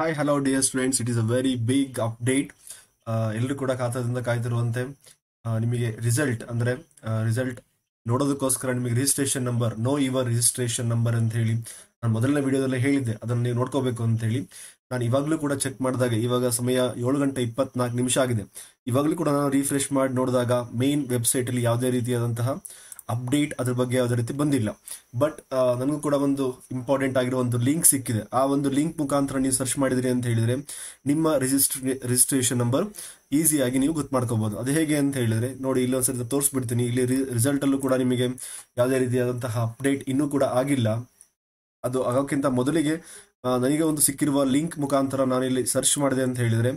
hi hello dear students it is a very big update ಎಲ್ಲರೂ ಕೂಡ ಖಾತಾದಿಂದ ಕಾಯ್ತಿರುವಂತೆ ನಿಮಗೆ ರಿಸಲ್ಟ್ ಅಂದರೆ ರಿಸಲ್ಟ್ ನೋಡೋದಕ್ಕೋಸ್ಕರ ನಿಮಗೆ registration number know your registration number ಅಂತ ಹೇಳಿ ನಾನು ಮೊದಲನೇ ವಿಡಿಯೋದಲ್ಲೇ ಹೇಳಿದ್ದೆ ಅದನ್ನು ನೀವು ನೋಡ್ಕೋಬೇಕು ಅಂತ ಹೇಳಿ ನಾನು ಇವಾಗಲೂ ಕೂಡ ಚೆಕ್ ಮಾಡಿದಾಗ ಇವಾಗ ಸಮಯ ಏಳು ಗಂಟೆ ಇಪ್ಪತ್ನಾಲ್ಕು ನಿಮಿಷ ಆಗಿದೆ ಇವಾಗಲೂ ಕೂಡ ನಾನು ರಿಫ್ರೆಶ್ ಮಾಡಿ ನೋಡಿದಾಗ ಮೇನ್ ವೆಬ್ಸೈಟಲ್ಲಿ ಯಾವುದೇ ರೀತಿಯಾದಂತಹ ಅಪ್ಡೇಟ್ ಅದ್ರ ಬಗ್ಗೆ ಯಾವುದೇ ರೀತಿ ಬಂದಿಲ್ಲ ಬಟ್ ನನಗೂ ಕೂಡ ಒಂದು ಇಂಪಾರ್ಟೆಂಟ್ ಆಗಿರೋ ಒಂದು ಲಿಂಕ್ ಸಿಕ್ಕಿದೆ ಆ ಒಂದು ಲಿಂಕ್ ಮುಖಾಂತರ ನೀವು ಸರ್ಚ್ ಮಾಡಿದ್ರಿ ಅಂತ ಹೇಳಿದ್ರೆ ನಿಮ್ಮ ರಿಜಿಸ್ಟ್ರೇ ರಿಜಿಸ್ಟ್ರೇಷನ್ ನಂಬರ್ ಈಸಿಯಾಗಿ ನೀವು ಗೊತ್ತು ಮಾಡ್ಕೋಬಹುದು ಅದು ಹೇಗೆ ಅಂತ ಹೇಳಿದ್ರೆ ನೋಡಿ ಇಲ್ಲೊಂದ್ಸರಿ ತೋರಿಸ್ಬಿಡ್ತೀನಿ ಇಲ್ಲಿ ರಿಸಲ್ಟ್ ಅಲ್ಲೂ ಕೂಡ ನಿಮಗೆ ಯಾವುದೇ ರೀತಿಯಾದಂತಹ ಅಪ್ಡೇಟ್ ಇನ್ನೂ ಕೂಡ ಆಗಿಲ್ಲ ಅದು ಆಗೋಕ್ಕಿಂತ ಮೊದಲಿಗೆ ನನಗೆ ಒಂದು ಸಿಕ್ಕಿರುವ ಲಿಂಕ್ ಮುಖಾಂತರ ನಾನಿಲ್ಲಿ ಸರ್ಚ್ ಮಾಡಿದೆ ಅಂತ ಹೇಳಿದರೆ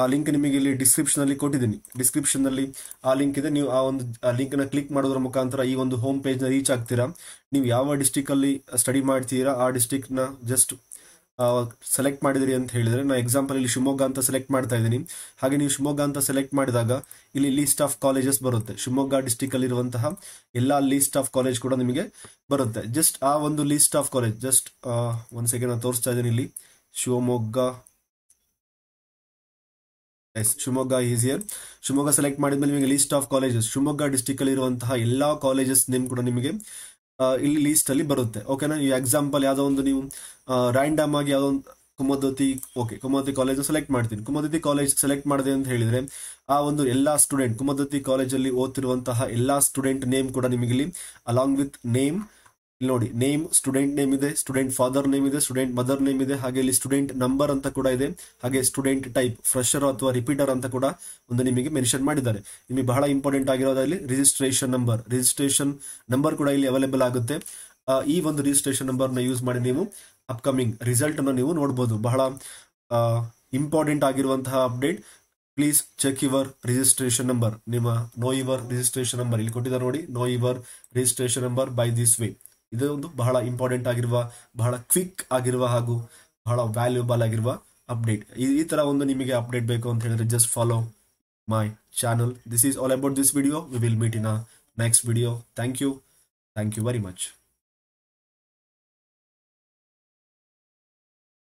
ಆ ಲಿಂಕ್ ನಿಮಗೆ ಇಲ್ಲಿ ಡಿಸ್ಕ್ರಿಪ್ಷನ್ ಅಲ್ಲಿ ಕೊಟ್ಟಿದ್ದೀನಿ ಡಿಸ್ಕ್ರಿಪ್ಷನ್ ಅಲ್ಲಿ ಆ ಲಿಂಕ್ ಇದೆ ನೀವು ಆ ಒಂದು ಲಿಂಕ್ ನ ಕ್ಲಿಕ್ ಮಾಡೋದ್ರ ಮುಖಾಂತರ ಈ ಒಂದು ಹೋಮ್ ನ ರೀಚ್ ಆಗ್ತೀರಾ ನೀವು ಯಾವ ಅಲ್ಲಿ ಸ್ಟಡಿ ಮಾಡ್ತೀರಾ ಆ ನ ಜಸ್ಟ್ ಸೆಲೆಕ್ಟ್ ಮಾಡಿದಿರಿ ಅಂತ ಹೇಳಿದ್ರೆ ನಾನು ಎಕ್ಸಾಂಪಲ್ ಇಲ್ಲಿ ಶಿವಮೊಗ್ಗ ಅಂತ ಸೆಲೆಕ್ಟ್ ಮಾಡ್ತಾ ಇದ್ದೀನಿ ಹಾಗೆ ನೀವು ಶಿವಮೊಗ್ಗ ಅಂತ ಸೆಲೆಕ್ಟ್ ಮಾಡಿದಾಗ ಇಲ್ಲಿ ಲೀಸ್ಟ್ ಆಫ್ ಕಾಲೇಜಸ್ ಬರುತ್ತೆ ಶಿವಮೊಗ್ಗ ಇರುವಂತಹ ಎಲ್ಲ ಲೀಸ್ಟ್ ಆಫ್ ಕಾಲೇಜ್ ಕೂಡ ನಿಮಗೆ ಬರುತ್ತೆ ಜಸ್ಟ್ ಆ ಒಂದು ಲೀಸ್ಟ್ ಆಫ್ ಕಾಲೇಜ್ ಜಸ್ಟ್ ಒಂದ್ ಸೆಕೆಂಡ್ ನಾನು ತೋರಿಸ್ತಾ ಇದ್ದೀನಿ ಇಲ್ಲಿ ಶಿವಮೊಗ್ಗ ಎಸ್ ಶಿವಮೊಗ್ಗ ಈಸಿಯರ್ ಶಿವಮೊಗ್ಗ ಸೆಲೆಕ್ಟ್ ಮಾಡಿದ್ಮೇಲೆ ನಿಮಗೆ ಲೀಸ್ಟ್ ಆಫ್ ಕಾಲೇಜಸ್ ಶಿವಮೊಗ್ಗ ಡಿಸ್ಟಿಕಲ್ಲಿರುವಂತಹ ಎಲ್ಲಾ ಕಾಲೇಜಸ್ ನೇಮ್ ಕೂಡ ನಿಮಗೆ ಇಲ್ಲಿ ಅಲ್ಲಿ ಬರುತ್ತೆ ಓಕೆನಾ ಈ ಎಕ್ಸಾಂಪಲ್ ಯಾವ್ದೋ ಒಂದು ನೀವು ರ್ಯಾಂಡಮ್ ಆಗಿ ಯಾವುದೋ ಒಂದು Kumadvathi okay Kumadvathi college select ಮಾಡ್ತೀನಿ ಕುಮದ್ವತಿ ಕಾಲೇಜ್ ಸೆಲೆಕ್ಟ್ ಮಾಡಿದೆ ಅಂತ ಹೇಳಿದ್ರೆ ಆ ಒಂದು ಎಲ್ಲಾ ಸ್ಟೂಡೆಂಟ್ ಕಾಲೇಜ್ ಅಲ್ಲಿ ಓದ್ತಿರುವಂತಹ ಎಲ್ಲಾ ಸ್ಟೂಡೆಂಟ್ ನೇಮ್ ಕೂಡ ಇಲ್ಲಿ ಅಲಾಂಗ್ ವಿತ್ ನೇಮ್ ಇಲ್ಲಿ ನೋಡಿ ನೇಮ್ ಸ್ಟೂಡೆಂಟ್ ನೇಮ್ ಇದೆ ಸ್ಟೂಡೆಂಟ್ ಫಾದರ್ ನೇಮ್ ಇದೆ ಸ್ಟೂಡೆಂಟ್ ಮದರ್ ನೇಮ್ ಇದೆ ಹಾಗೆ ಇಲ್ಲಿ ಸ್ಟೂಡೆಂಟ್ ನಂಬರ್ ಅಂತ ಕೂಡ ಇದೆ ಹಾಗೆ ಸ್ಟೂಡೆಂಟ್ ಟೈಪ್ ಫ್ರೆಶರ್ ಅಥವಾ ರಿಪೀಟರ್ ಅಂತ ಕೂಡ ಒಂದು ನಿಮಗೆ ಮೆನ್ಷನ್ ಮಾಡಿದ್ದಾರೆ ನಿಮಗೆ ಬಹಳ ಇಂಪಾರ್ಟೆಂಟ್ ಆಗಿರೋದಲ್ಲಿ ರಿಜಿಸ್ಟ್ರೇಷನ್ ನಂಬರ್ ರಿಜಿಸ್ಟ್ರೇಷನ್ ನಂಬರ್ ಕೂಡ ಇಲ್ಲಿ ಅವೈಲೇಬಲ್ ಆಗುತ್ತೆ ಈ ಒಂದು ರಿಜಿಸ್ಟ್ರೇಷನ್ ನಂಬರ್ನ ಯೂಸ್ ಮಾಡಿ ನೀವು ಅಪ್ಕಮಿಂಗ್ ರಿಸಲ್ಟ್ ಅನ್ನು ನೀವು ನೋಡಬಹುದು ಬಹಳ ಇಂಪಾರ್ಟೆಂಟ್ ಆಗಿರುವಂತಹ update please check your registration number ನಿಮ್ಮ ನೋ ಯುವರ್ ರಿಜಿಸ್ಟ್ರೇಷನ್ ನಂಬರ್ ಇಲ್ಲಿ ಕೊಟ್ಟಿದ್ದಾರೆ ನೋಡಿ know your registration number by this way ಇದೊಂದು ಬಹಳ ಇಂಪಾರ್ಟೆಂಟ್ ಆಗಿರುವ ಬಹಳ ಕ್ವಿಕ್ ಆಗಿರುವ ಹಾಗೂ ಬಹಳ ವ್ಯಾಲ್ಯೂಬಲ್ ಆಗಿರುವ ಅಪ್ಡೇಟ್ ಈ ತರ ಒಂದು ನಿಮಗೆ ಅಪ್ಡೇಟ್ ಬೇಕು ಅಂತ ಹೇಳಿದ್ರೆ just follow my channel this is all about this video we will meet in a next video thank you thank you very much